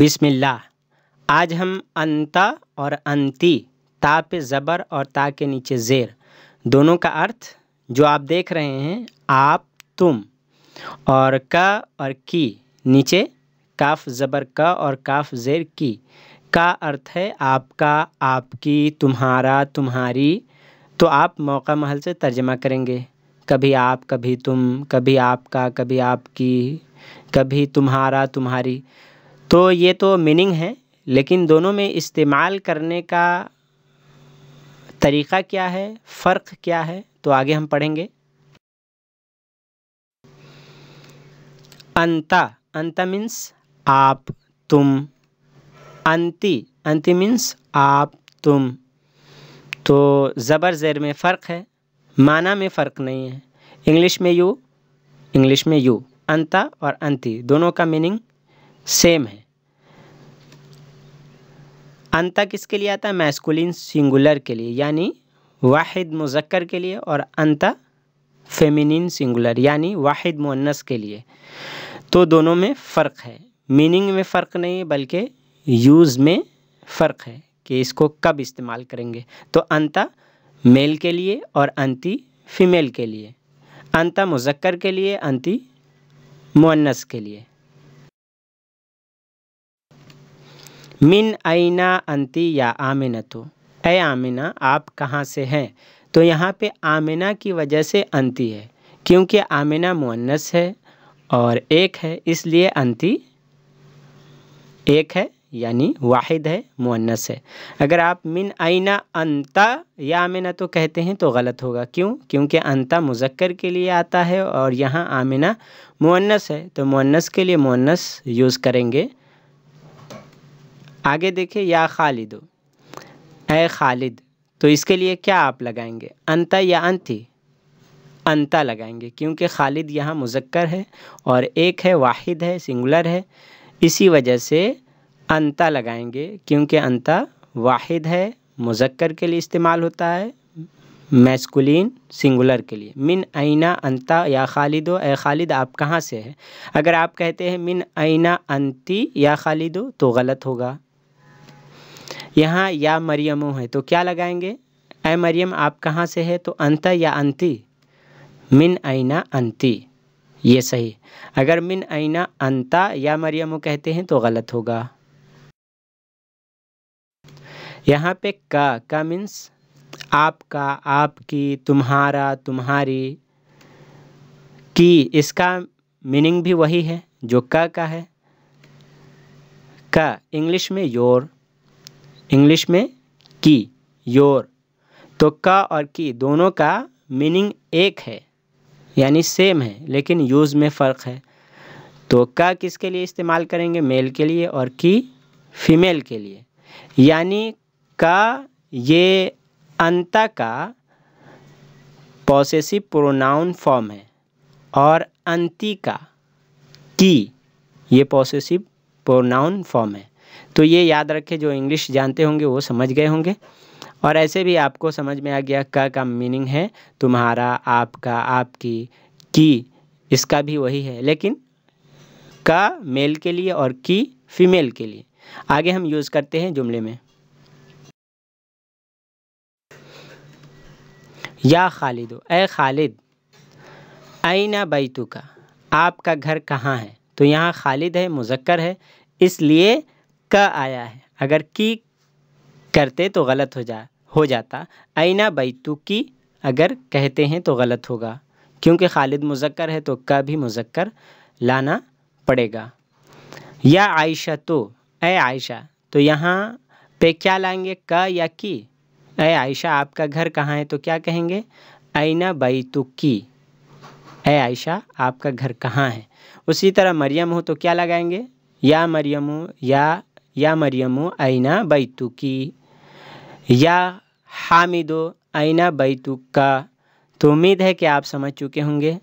बिस्मिल्लाह आज हम अंता और अंति ता पे ज़बर और ता के नीचे ज़ेर दोनों का अर्थ जो आप देख रहे हैं आप तुम और का और की नीचे काफ ज़बर का और काफ ज़ेर की का अर्थ है आपका आपकी तुम्हारा तुम्हारी तो आप मौका महल से तर्जमा करेंगे कभी आप कभी तुम कभी आपका कभी आपकी कभी तुम्हारा तुम्हारी तो ये तो मीनिंग है लेकिन दोनों में इस्तेमाल करने का तरीक़ा क्या है फ़र्क क्या है तो आगे हम पढ़ेंगे अंता अंत मीन्स आप तुम अंति अंति मीन्स आप तुम तो ज़बर ज़ैर में फ़र्क है माना में फ़र्क नहीं है इंग्लिश में यू इंग्लिश में यू अंता और अंति दोनों का मीनिंग सेम है अंता किसके लिए आता है मैस्कुलिन सिंगुलर के लिए यानी वाहिद मुजक्कर के लिए और अंता फेमिनिन सिंगुलर यानी वाहिद मुन्नस के लिए तो दोनों में फ़र्क है मीनिंग में फ़र्क नहीं है बल्कि यूज़ में फ़र्क है कि इसको कब इस्तेमाल करेंगे तो अंता मेल के लिए और अंती फीमेल के लिए अंता मुजक्कर के लिए अंती मुन्नस के लिए मिन आइना अंति या आमिना तो ऐ आमिना आप कहाँ से हैं तो यहाँ पे आमिना की वजह से अंति है क्योंकि आमिना मुअन्नस है और एक है इसलिए अंति एक है यानी वाहिद है मुअन्नस है अगर आप मिन आइना अंता या आमिना तो कहते हैं तो गलत होगा क्यों क्योंकि अंता मुजक्कर के लिए आता है और यहाँ आमिना मुअन्नस है तो मुअन्नस के लिए मुअन्नस यूज़ करेंगे आगे देखिए या खालिद ए खालिद तो इसके लिए क्या आप लगाएंगे अंता या अंति अंता लगाएंगे क्योंकि खालिद यहाँ मुजक्कर है और एक है वाहिद है सिंगुलर है इसी वजह से अंता लगाएंगे क्योंकि अंता वाहिद है मुजक्कर के लिए इस्तेमाल होता है मैस्कुलिन सिंगुलर के लिए मिन आइना अंता या खालिदो ए खालिद आप कहाँ से हैं अगर आप कहते हैं मिन आइना अंती या खालिदो तो गलत होगा यहाँ या मरियमो है तो क्या लगाएंगे ऐ मरियम आप कहाँ से है तो अंत या अंति मिन आईना अंति ये सही अगर मिन आईना अंता या मरियमो कहते हैं तो गलत होगा यहाँ पे का का मीन्स आपका आपकी तुम्हारा तुम्हारी की इसका मीनिंग भी वही है जो का का है का इंग्लिश में योर इंग्लिश में की योर तो का और की दोनों का मीनिंग एक है यानी सेम है लेकिन यूज़ में फ़र्क है तो का किसके लिए इस्तेमाल करेंगे मेल के लिए और की फीमेल के लिए यानी का ये अंता का पॉसेसिव प्रोनाउन फॉर्म है और अंति का की ये पॉसेसिव प्रोनाउन फॉर्म है तो ये याद रखें जो इंग्लिश जानते होंगे वो समझ गए होंगे और ऐसे भी आपको समझ में आ गया का का मीनिंग है तुम्हारा आपका आपकी की इसका भी वही है लेकिन का मेल के लिए और की फीमेल के लिए आगे हम यूज़ करते हैं जुमले में या खालिद ए खालिद आईना बैतू का आपका घर कहाँ है तो यहाँ खालिद है मुजक्कर है इसलिए क आया है अगर की करते तो गलत हो जा हो जाता आईना बैतू की अगर कहते हैं तो गलत होगा क्योंकि खालिद मुजक्कर है तो क भी मुजक्कर लाना पड़ेगा या आयशा तो ए आयशा तो यहाँ पे क्या लाएंगे का या की ए आयशा आपका घर कहाँ है तो क्या कहेंगे आईना बैतु की ए आयशा आपका घर कहाँ है उसी तरह मरियम हो तो क्या लगाएंगे या मरियम या या मरियमो आईना बैतुकी या हामिदो आईना बैतुक का तो उम्मीद है कि आप समझ चुके होंगे